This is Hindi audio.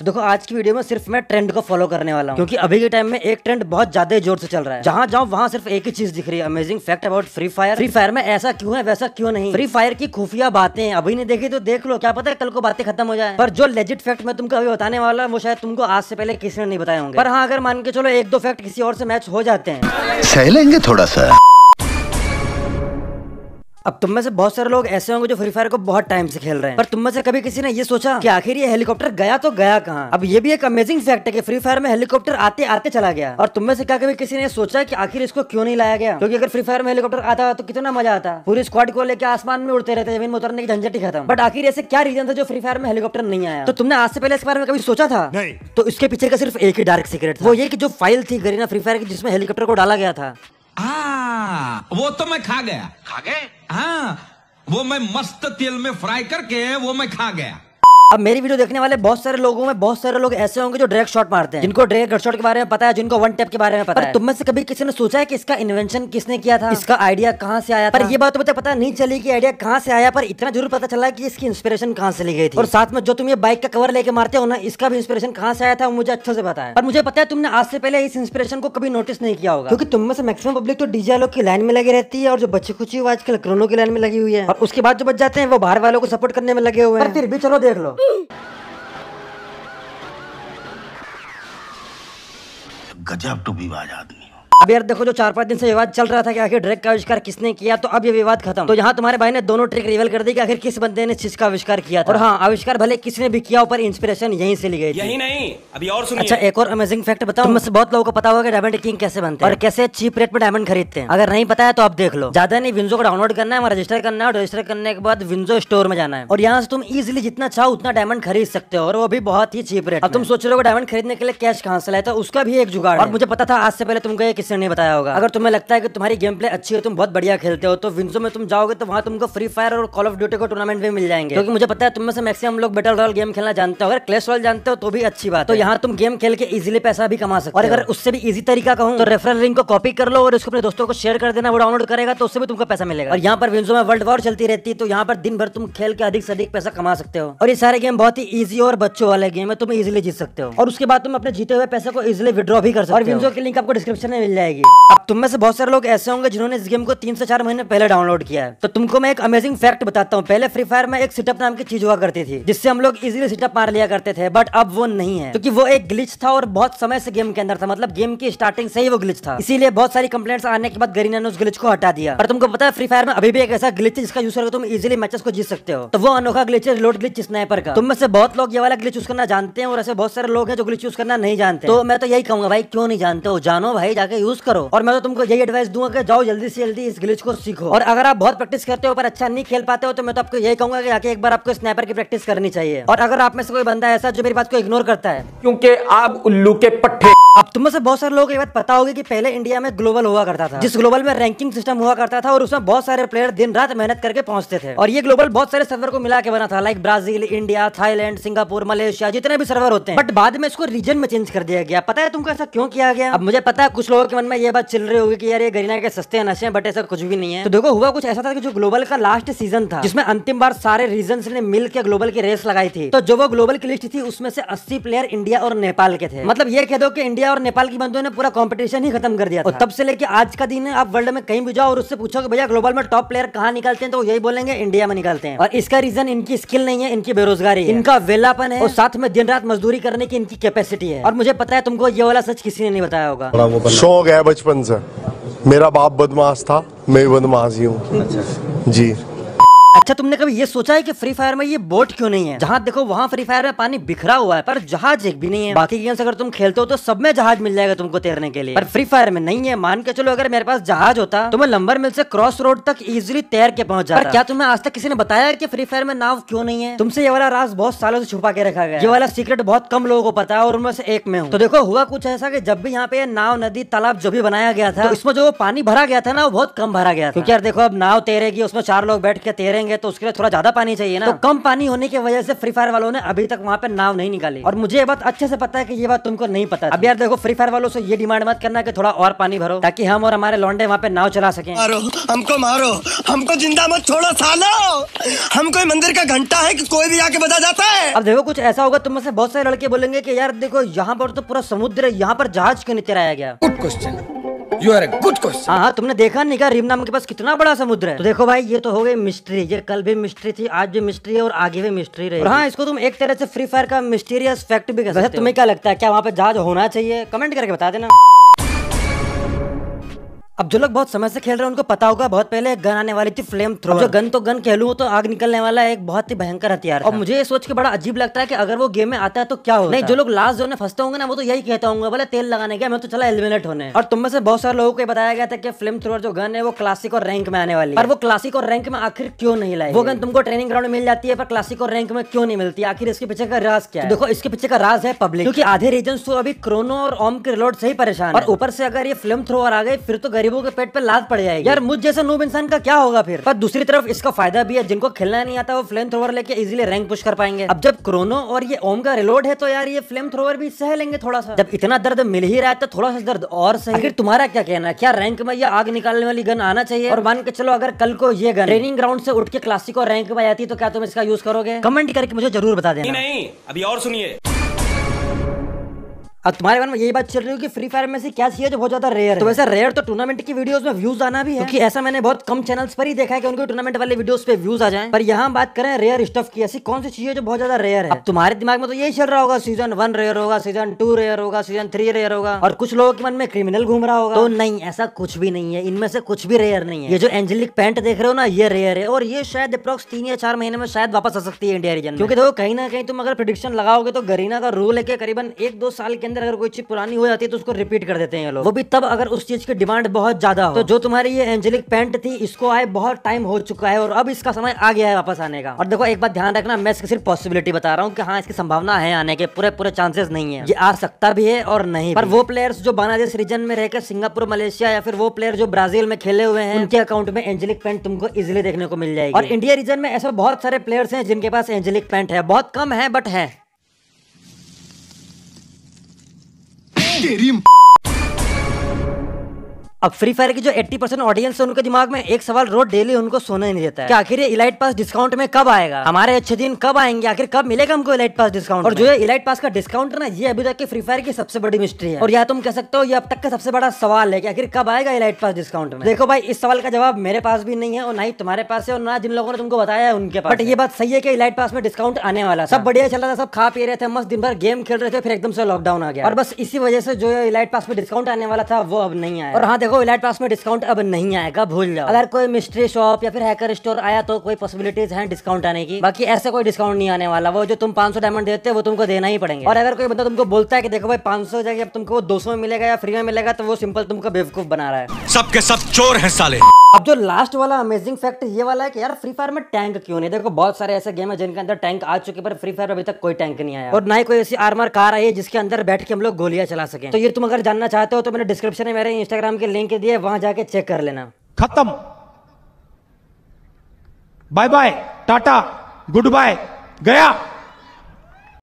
तो देखो आज की वीडियो में सिर्फ मैं ट्रेंड को फॉलो करने वाला हूँ क्योंकि अभी के टाइम में एक ट्रेंड बहुत ज्यादा जोर से चल रहा है जहाँ जाओ वहाँ सिर्फ एक ही चीज दिख रही है amazing fact about free fire free fire में ऐसा क्यों है वैसा क्यों नहीं फ्री फायर की खुफिया बातें अभी नहीं देखी तो देख लो क्या पता है कल को बातें खत्म हो जाए पर जो लेजिट फैक्ट मैं तुमको अभी बताने वाला वो शायद तुमको आज से पहले किसी ने नहीं बताया होंगे पर हाँ अगर मान के चलो एक दो फैक्ट किसी और से मैच हो जाते हैं सह लेंगे थोड़ा सा अब तुम में से बहुत सारे लोग ऐसे होंगे जो फ्री फायर को बहुत टाइम से खेल रहे हैं पर तुम में से कभी किसी ने ये सोचा कि आखिर ये हेलीकॉप्टर गया तो गया कहाँ अब ये भी एक अमेजिंग फैक्ट है कि फ्री फायर में हेलीकॉप्टर आते आते चला गया और तुम में से क्या कभी किसी ने सोचा कि आखिर इसको क्यों नहीं लाया गया क्योंकि अगर फ्री फायर में हेलीकॉप्टर आता तो कितना मजा आता पूरी स्क्वाड को लेकर आसमान में उड़ते रहते जमीन में उतरने की झंझट ही खत्म बट आखिर ऐसे क्या रीजन था जो फ्री फायर में हेलीकॉप्टर नहीं आया तो तुमने आज से पहले इस बारे में कभी सोचा था तो इसके पीछे का सिर्फ एक ही डार्क सीक्रेट वो ये की जो फाइल थी गरीना फ्री फायर की जिसमें हेलीकॉप्टर को डाला गया था हाँ, वो तो मैं खा गया खा गए हाँ वो मैं मस्त तेल में फ्राई करके वो मैं खा गया अब मेरी वीडियो देखने वाले बहुत सारे लोगों में बहुत सारे लोग ऐसे होंगे जो डायरेक्ट शॉट मारते हैं जिनको डायरेक्ट शॉट के बारे में पता है जिनको वन टैप के बारे में पता है तुम में से कभी किसी ने सोचा है कि इसका इन्वेंशन किसने किया था इसका आइडिया कहाँ से आया पर ये बात तो मुझे पता नहीं चली कि आइडिया कहाँ से आया पर इतना जरूर पता चला कि इसकी इंस्पिरेशन कहाँ से ली गई थी और साथ में जो तुम ये बाइक का कवर लेके मारते हो ना इसका भी इंस्पिरेशन कहाँ से आया था मुझे अच्छे से पता है पर मुझे पता है तुमने आज से पहले इस इंस्पिरेशन को कभी नोटिस नहीं किया होगा क्योंकि तुम में से मैक्सिमम पब्लिक तो डीजे लोग की लाइन में लगी रहती है और जो बच्चे कुछ आजकल क्रोनो की लाइन में लगी हुई है और उसके बाद जो बच जाते हैं वो बाहर वालों को सपोर्ट करने में लगे हुए हैं फिर भी चलो देख लो गजब टुपी बाज आदमी अब यार देखो जो चार पांच दिन से विवाद चल रहा था कि आखिर ड्रग का आविष्कार किसने किया तो अब ये विवाद खत्म तो यहाँ तुम्हारे भाई ने दोनों ट्रिक रिवेल कर दी कि आखिर किस बंदे ने चीज का आविष्कार किया था और हाँ आविष्कार भले किसने भी किया ऊपर इंस्पिरेशन यहीं से ली गई यही नहीं अभी और सुनिए अच्छा एक और अमेजिंग फैक्ट बताओ मुझसे तो बहुत लोगों को पता होगा कि डायमंड किंग कैसे बनते और कैसे चीप रेट में डायमंड खरीदते हैं अगर नहीं पता है तो आप देख लो ज्यादा नहीं विंजो को डाउनलोड करना है रजिस्टर करना है और रजिस्टर करने के बाद विंजो स्टोर में जाना है और यहाँ से तुम इजिली जितना चाहो उतना डायमंड खरीद सकते हो और वो भी बहुत ही चीप रेट अब तुम सोच रहे हो डायमंड खरीदने के लिए कैश कहाँ से लाए तो उसका भी एक जुगाड़ और मुझे पता था आज से पहले तुम गए ने नहीं बताया होगा अगर तुम्हें लगता है कि तुम्हारी गेम प्ले अच्छी है तुम बहुत बढ़िया खेलते हो तो विंसो में तुम जाओगे तो वहाँ तुमको फ्री फायर और कॉल ऑफ ड्यूटी को टूर्नामेंट भी मिल जाएंगे क्योंकि मुझे पता है तुम्हें से मैक्सिमम लोग बेटर रॉयल गेम खेलना जानते हो अगर क्लेश रॉयल जानते हो तो भी अच्छी बात तो यहाँ तुम गेम खेल के इजिली पैसा भी कमा सकते और अगर उससे भी इजी तरीका कहूँ तो रेफरल लिंक को कॉपी कर लो और उसको अपने दोस्तों को शेयर कर देना वो डाउनलोड करेगा तो उससे भी तुमको पैसा मिलेगा और यहाँ पर विंसो में वर्ल्ड वॉर चलती रहती है तो यहाँ पर दिन भर तुम खेल के अधिक से अधिक पैसा कमा सकते हो और ये सारे गेम बहुत ही ईजी और बच्चों वाले गेम है तुम इजिली जीत सकते हो और उसके बाद तुम अपने जीते हुए पैसे को इजिली विड्रॉ भी कर सकते हो और विंसो के लिंक आपको डिस्क्रिप्शन में मिल जाए जाएगी अब तुम में से बहुत सारे लोग ऐसे होंगे जिन्होंने इस गेम को तीन से चार महीने पहले डाउनलोड किया है तो तुमको मैं एक अमेजिंग फैक्ट बताता हूँ पहले फ्री फायर में एक सिटअप नाम की चीज हुआ करती थी जिससे हम लोग इजिली सिटअप मार लिया करते थे बट अब वो नहीं है क्योंकि वो एक ग्लिच था और बहुत समय से गेम के अंदर था मतलब गेम की स्टार्टिंग से ही वो ग्लिच था इसीलिए बहुत सारी कंप्लेट आने के बाद गरीना ने उस ग्लिच को हटा दिया और तुमको पता है फ्री फायर में अभी भी एक ऐसा ग्लिच है जिसका यूज करके तुम इजिली मैचेस को जीत सकते हो तो वो अनोखा ग्लिच है लोड ग्लिच स्नाइपर का तुम में से बहुत लोग ये वाला ग्लिच यूज करना जानते हैं और ऐसे बहुत सारे लोग हैं जो ग्लिच यूज करना नहीं जानते तो मैं तो यही कहूंगा भाई क्यों नहीं जानते हो जानो भाई जाके यूज यूज करो और मैं तो तुमको यही एडवाइस दूंगा कि जाओ जल्दी से जल्दी इस ग्लिच को सीखो और अगर आप बहुत प्रैक्टिस करते हो पर अच्छा नहीं खेल पाते हो तो मैं तो आपको यही कहूंगा कि आके एक बार आपको स्नैपर की प्रैक्टिस करनी चाहिए और अगर आप में से कोई बंदा ऐसा जो मेरी बात को इग्नोर करता है क्योंकि आप उल्लू के पट्टे अब तुम से बहुत सारे लोगों को ये बात पता होगी कि पहले इंडिया में ग्लोबल हुआ करता था जिस ग्लोबल में रैंकिंग सिस्टम हुआ करता था और उसमें बहुत सारे प्लेयर दिन रात मेहनत करके पहुंचते थे और ये ग्लोबल बहुत सारे सर्वर को मिला के बना था like Brazil India Thailand Singapore Malaysia जितने भी सर्वर होते हैं बट बाद में इसको रीजन में चेंज कर दिया गया पता है तुमको ऐसा क्यों किया गया अब मुझे पता है कुछ लोगों के मन में ये बात चल रही होगी की यार ये गरीना के सस्ते नशे बट ऐसा कुछ भी नहीं है तो देखो हुआ कुछ ऐसा था कि जो ग्लोबल का लास्ट सीजन था जिसमें अंतिम बार सारे रीजन ने मिल के ग्लोबल की रेस लगाई थी तो जो वो ग्लोबल की लिस्ट थी उसमें से अस्सी प्लेयर इंडिया और नेपाल के थे मतलब ये कह दो इंडिया इंडिया और नेपाल की बंदों ने पूरा कॉम्पिटिशन ही खत्म कर दिया और तब से लेके आज का दिन है आप वर्ल्ड में कहीं भी जाओ और उससे पूछो कि भैया ग्लोबल में टॉप प्लेयर कहाँ निकलते हैं तो यही बोलेंगे इंडिया में निकलते हैं और इसका रीजन इनकी स्किल नहीं है इनकी बेरोजगारी इनका वेलापन है और साथ में दिन रात मजदूरी करने की इनकी कैपेसिटी है और मुझे पता है तुमको ये वाला सच किसी ने नहीं बताया होगा शौक है बचपन से मेरा बाप बदमाश था मैं बदमाश ही हूँ अच्छा। जी अच्छा तुमने कभी ये सोचा है कि फ्री फायर में ये बोट क्यों नहीं है जहाँ देखो वहाँ फ्री फायर में पानी बिखरा हुआ है पर जहाज एक भी नहीं है बाकी गेम्स अगर तुम खेलते हो तो सब में जहाज मिल जाएगा तुमको तैरने के लिए पर फ्री फायर में नहीं है मान के चलो अगर मेरे पास जहाज होता तो मैं लंबर मिल से क्रॉस रोड तक इजिली तैर के पहुंच जाता क्या तुम्हें आज तक किसी ने बताया की फ्री फायर में नाव क्यों नहीं है तुमसे ये वाला राज बहुत सालों से छुपा के रखा गया ये वाला सीक्रेट बहुत कम लोगों को पता है और उनमें से एक में हूँ तो देखो हुआ कुछ ऐसा की जब भी यहाँ पे नाव नदी तालाब जो भी बनाया गया था तो इसमें जो पानी भरा गया था ना वो बहुत कम भरा गया था क्योंकि यार देखो अब नाव तैरेगी उसमें चार लोग बैठ के तैरे करेंगे तो उसके लिए थोड़ा ज्यादा पानी चाहिए ना तो कम पानी होने की वजह से फ्री फायर वालों ने अभी तक वहाँ पे नाव नहीं निकाली और मुझे ये बात अच्छे से पता है कि ये बात तुमको नहीं पता अब यार देखो फ्री फायर वालों से ये डिमांड मत करना कि थोड़ा और पानी भरो ताकि हम और हमारे लॉन्डे वहाँ पे नाव चला सके मारो हमको मारो हमको जिंदा मत छोड़ो सालो हम कोई मंदिर का घंटा है कि कोई भी आके बता जाता है अब देखो कुछ ऐसा होगा तुम से बहुत सारे लड़के बोलेंगे की यार देखो यहाँ पर तो पूरा समुद्र है यहाँ पर जहाज क्यों नहीं चलाया गया good question you are a good question हाँ तुमने देखा नहीं क्या रिमनाम के पास कितना बड़ा समुद्र है तो देखो भाई ये तो हो गई मिस्ट्री ये कल भी मिस्ट्री थी आज भी मिस्ट्री है और आगे भी मिस्ट्री रही हाँ इसको तुम एक तरह से फ्री फायर का मिस्टीरियस फैक्ट भी कर सकते तुम्हें क्या लगता है क्या वहाँ पे जहाज होना चाहिए कमेंट करके बता देना अब जो लोग बहुत समय से खेल रहे हैं उनको पता होगा बहुत पहले एक गन आने वाली थी फ्लेम थ्रो जो गन तो गन कह तो आग निकलने वाला एक बहुत ही भयंकर हथियार और मुझे ये सोच के बड़ा अजीब लगता है कि अगर वो गेम में आता है तो क्या हो नहीं जो लोग लास्ट जोन में फंसते होंगे ना वो तो यही कहता होंगे भले तेल लगाने गया मैं तो चला एलिमिनेट होने और तुम में से बहुत सारे लोगों को बताया गया था कि फिल्म थ्रोअर जो गन है वो क्लासिक और रैंक में आने वाली पर वो क्लासिक और रैंक में आखिर क्यों नहीं लाई वो गन तुमको ट्रेनिंग ग्राउंड में मिल जाती है पर क्लासिक और रैंक में क्यों नहीं मिलती आखिर इसके पीछे का राज क्या तो है देखो इसके पीछे का राज है पब्लिक क्योंकि आधे रीजन तो अभी क्रोनो और ओम के रिलोड से ही परेशान और ऊपर से अगर ये फिल्म थ्रोअर आ गए फिर तो गरीब बेबू के पेट पे लाद पड़ जाएगी यार मुझ जैसे नूब इंसान का क्या होगा फिर पर दूसरी तरफ इसका फायदा भी है जिनको खेलना नहीं आता वो फ्लेम थ्रोवर लेके इजिली रैंक पुश कर पाएंगे अब जब क्रोनो और ये ओम का रिलोड है तो यार ये फ्लेम थ्रोवर भी सह लेंगे थोड़ा सा जब इतना दर्द मिल ही रहा है तो थोड़ा सा दर्द और सही फिर तुम्हारा क्या कहना है क्या रैंक में ये आग निकालने वाली गन आना चाहिए और मान के चलो अगर कल को ये गन ट्रेनिंग ग्राउंड से उठ के क्लासिक और रैंक में आती है तो क्या तुम इसका यूज करोगे कमेंट करके मुझे जरूर बता देना नहीं अभी और सुनिए अब तुम्हारे मन में यही बात चल रही है कि फ्री फायर में से क्या चाहिए जो बहुत ज्यादा रेयर है तो वैसे रेयर तो टूर्नामेंट की वीडियोस में व्यूज आना भी है क्योंकि ऐसा मैंने बहुत कम चैनल्स पर ही देखा है कि उनके टूर्नामेंट वाले वीडियोस पे व्यूज आ जाए पर यहाँ बात करें रेयर स्टफ की ऐसी कौन सी है जो बहुत ज्यादा रेयर है अब तुम्हारे दिमाग में तो यही चल रहा होगा सीजन वन रेयर होगा सीजन टू रेयर होगा सीजन थ्री रेयर होगा और कुछ लोगों के मन में क्रिमिनल घूम रहा होगा तो नहीं ऐसा कुछ भी नहीं है इनमें से कुछ भी रेयर नहीं है ये जो एंजेलिक पैंट देख रहे हो ना ये रेयर है और ये शायद अप्रोक्स तीन या चार महीने में शायद वापस आ सकती है इंडिया रीजन क्योंकि देखो कहीं ना कहीं तुम अगर प्रिडिक्शन लगाओगे तो गरीना का रूल है कि करीबन एक दो साल के अंदर अगर कोई चीज पुरानी हो जाती है तो उसको रिपीट कर देते हैं ये लोग वो भी तब अगर उस चीज की डिमांड बहुत ज्यादा हो तो जो तुम्हारी ये एंजेलिक पैंट थी इसको आए बहुत टाइम हो चुका है और अब इसका समय आ गया है वापस आने का और देखो एक बात ध्यान रखना मैं इसकी सिर्फ पॉसिबिलिटी बता रहा हूँ कि हाँ इसकी संभावना है आने के पूरे पूरे चांसेस नहीं है ये आ सकता भी है और नहीं पर वो प्लेयर्स जो बांग्लादेश रीजन में रहकर सिंगापुर मलेशिया या फिर वो प्लेयर जो ब्राजील में खेले हुए हैं उनके अकाउंट में एंजेलिक पैंट तुमको इजिली देखने को मिल जाएगी और इंडिया रीजन में ऐसे बहुत सारे प्लेयर्स हैं जिनके पास एंजेलिक पैंट है बहुत कम है बट है Querim. अब फ्री फायर की जो 80 परसेंट ऑडियंस है उनके दिमाग में एक सवाल रोज डेली उनको सोने नहीं देता है कि आखिर ये इलाइट पास डिस्काउंट में कब आएगा हमारे अच्छे दिन कब आएंगे आखिर कब मिलेगा हमको इलाइट पास डिस्काउंट और जो ये इलाइट पास का डिस्काउंट ना ये अभी तक की फ्री फायर की सबसे बड़ी मिस्ट्री है और या तुम कह सकते हो ये अब तक का सबसे बड़ा सवाल है की आखिर कब आएगा इलाइट पास डिस्काउंट में देखो भाई इस सवाल का जवाब मेरे पास भी नहीं है और ना ही तुम्हारे पास है और ना जिन लोगों ने तुमको बताया है उनके पास बट ये बात सही है कि इलाइट पास में डिस्काउंट आने वाला सब बढ़िया चल रहा था सब खा पी रहे थे मस्त दिन भर गेम खेल रहे थे फिर एकदम से लॉकडाउन आ गया और बस इसी वजह से जो इलाइट पास में डिस्काउंट आने वाला था वो अब नहीं आया और हाँ देखो इलाइट पास में डिस्काउंट अब नहीं आएगा भूल जाओ अगर कोई मिस्ट्री शॉप या फिर हैकर स्टोर आया तो कोई पॉसिबिलिटीज है डिस्काउंट आने की बाकी ऐसे कोई डिस्काउंट नहीं आने वाला वो जो तुम पांच डायमंड देते वो तुमको देना ही पड़ेगा और अगर कोई बंदा तुमको बोलता है कि देखो भाई पांच सौ जाएगी अब तुमको दो में मिलेगा या फ्री में मिलेगा तो वो सिंपल तुमको बेवकूफ बना रहा है सबके सब चोर है साले अब जो लास्ट वाला अमेजिंग फैक्ट ये वाला है कि यार फ्री फायर में टैंक क्यों नहीं देखो बहुत सारे ऐसे गेम है जिनके अंदर टैंक आ चुके पर फ्री फायर अभी तक कोई टैंक नहीं आया और ना ही कोई ऐसी आर्मर कार आई है जिसके अंदर बैठ के हम लोग गोलियां चला सके तो ये तुम अगर जानना चाहते हो तो मैंने डिस्क्रिप्शन में मेरे इंस्टाग्राम के लिंक दिए वहां जाके चेक कर लेना खत्म bye bye tata goodbye गया